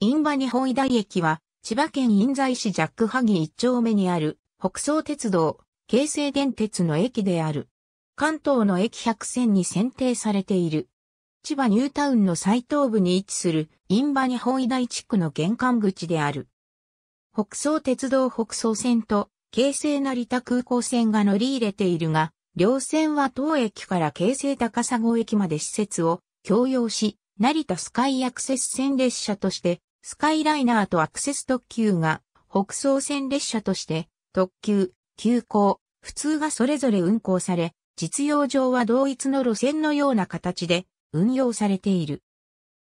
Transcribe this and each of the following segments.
印旛日本医大駅は、千葉県印西市ジャックハギ一丁目にある、北総鉄道、京成電鉄の駅である。関東の駅百選に選定されている。千葉ニュータウンの最東部に位置する、印旛日本医大地区の玄関口である。北総鉄道北総線と、京成成田空港線が乗り入れているが、両線は当駅から京成高砂駅まで施設を共用し、成田スカイアクセス線列車としてスカイライナーとアクセス特急が北総線列車として特急、急行、普通がそれぞれ運行され、実用上は同一の路線のような形で運用されている。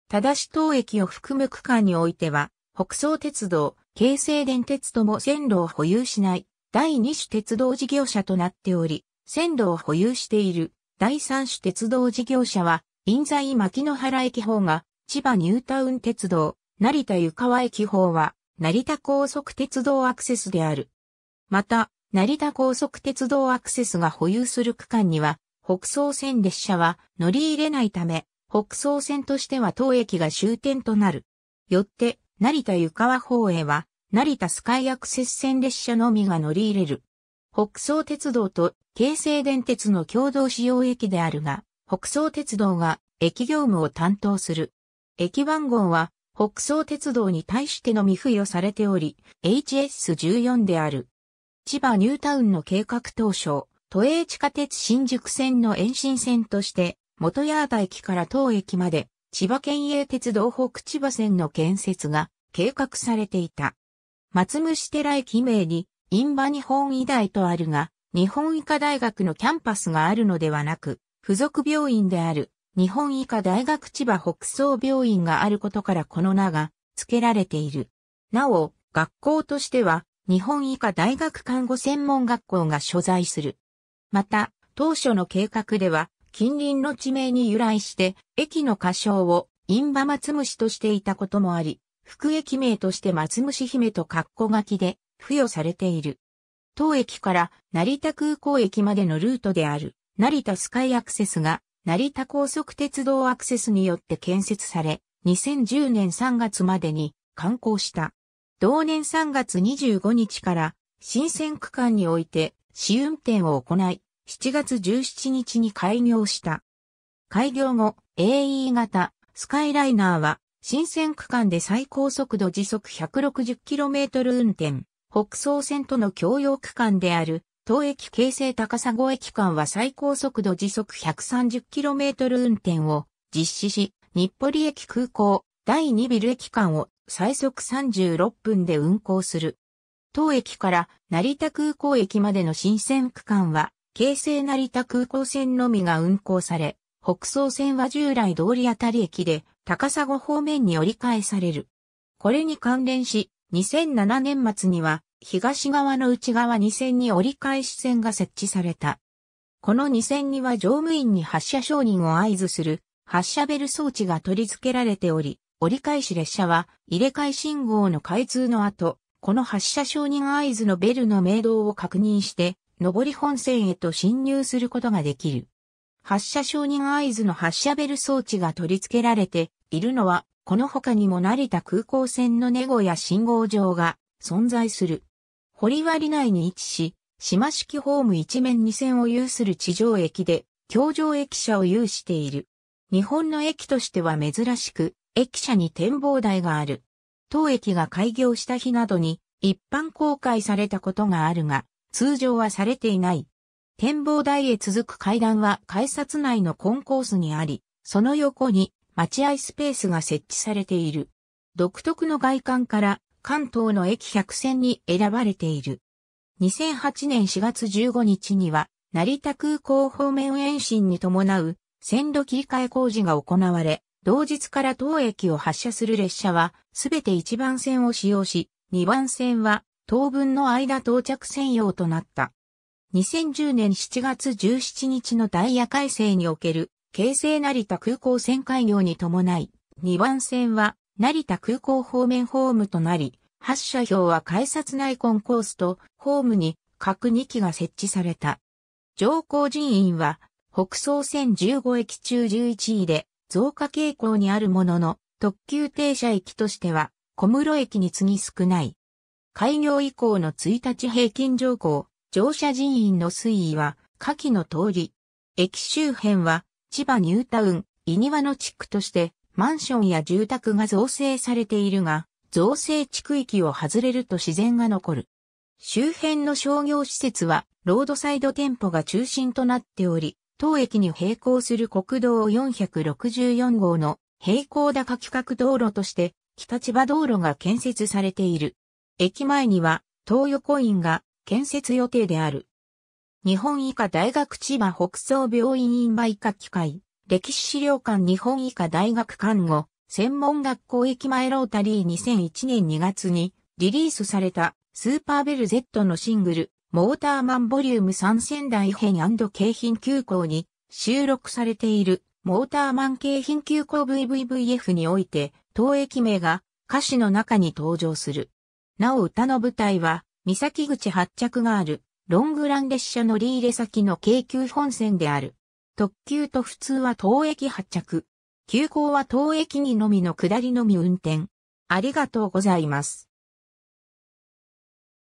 ただし当駅を含む区間においては、北総鉄道、京成電鉄とも線路を保有しない第二種鉄道事業者となっており、線路を保有している第三種鉄道事業者は、印西牧之原駅方が千葉ニュータウン鉄道、成田湯川駅方は、成田高速鉄道アクセスである。また、成田高速鉄道アクセスが保有する区間には、北総線列車は乗り入れないため、北総線としては当駅が終点となる。よって、成田湯川方へは、成田スカイアクセス線列車のみが乗り入れる。北総鉄道と京成電鉄の共同使用駅であるが、北総鉄道が駅業務を担当する。駅番号は北総鉄道に対してのみ付与されており、HS14 である。千葉ニュータウンの計画当初、都営地下鉄新宿線の延伸線として、元八幡駅から当駅まで、千葉県営鉄道北千葉線の建設が計画されていた。松虫寺駅名に、印馬日本医大とあるが、日本医科大学のキャンパスがあるのではなく、付属病院である日本医科大学千葉北総病院があることからこの名が付けられている。なお、学校としては、日本医科大学看護専門学校が所在する。また、当初の計画では、近隣の地名に由来して、駅の仮称を、インバ松虫としていたこともあり、副駅名として松虫姫と括弧書きで付与されている。当駅から成田空港駅までのルートである、成田スカイアクセスが成田高速鉄道アクセスによって建設され、2010年3月までに完工した。同年3月25日から新線区間において試運転を行い、7月17日に開業した。開業後、AE 型スカイライナーは新線区間で最高速度時速 160km 運転、北総線との共用区間である当駅京成高砂駅間は最高速度時速 130km 運転を実施し、日暮里駅空港、第2ビル駅間を最速36分で運行する。当駅から成田空港駅までの新線区間は、京成成田空港線のみが運行され、北総線は従来通りあたり駅で高砂方面に折り返される。これに関連し、2007年末には東側の内側2線に折り返し線が設置された。この2線には乗務員に発車承認を合図する発車ベル装置が取り付けられており、折り返し列車は入れ替え信号の開通の後、この発車承認合図のベルの明動を確認して、上り本線へと進入することができる。発車承認合図の発車ベル装置が取り付けられているのは、この他にも成田空港線のネゴや信号場が存在する。堀割内に位置し、島式ホーム一面二線を有する地上駅で、橋上駅舎を有している。日本の駅としては珍しく、駅舎に展望台がある。当駅が開業した日などに一般公開されたことがあるが、通常はされていない。展望台へ続く階段は改札内のコンコースにあり、その横に待合スペースが設置されている。独特の外観から関東の駅100選に選ばれている。2008年4月15日には、成田空港方面延伸に伴う線路切り替え工事が行われ、同日から当駅を発車する列車は、すべて1番線を使用し、2番線は当分の間到着専用となった。2010年7月17日のダイヤ改正における、京成成田空港線開業に伴い、2番線は成田空港方面ホームとなり、発車表は改札内コンコースとホームに各2機が設置された。上降人員は北総線15駅中11位で増加傾向にあるものの特急停車駅としては小室駅に次ぎ少ない。開業以降の1日平均乗降、乗車人員の推移は下記の通り。駅周辺は千葉ニュータウン、稲庭の地区としてマンションや住宅が造成されているが、造成地区域を外れると自然が残る。周辺の商業施設は、ロードサイド店舗が中心となっており、当駅に並行する国道464号の平行高規格道路として、北千葉道路が建設されている。駅前には、東横院が建設予定である。日本医科大学千葉北総病院院売価機械。歴史資料館日本医科大学看護、専門学校駅前ロータリー2001年2月にリリースされたスーパーベル Z のシングル、モーターマンボリューム3仙台編京浜急行に収録されているモーターマン京浜急行 VVVF において、当駅名が歌詞の中に登場する。なお歌の舞台は、三崎口発着がある、ロングラン列車のリーレ先の京急本線である。特急と普通は当駅発着。急行は当駅にのみの下りのみ運転。ありがとうございます。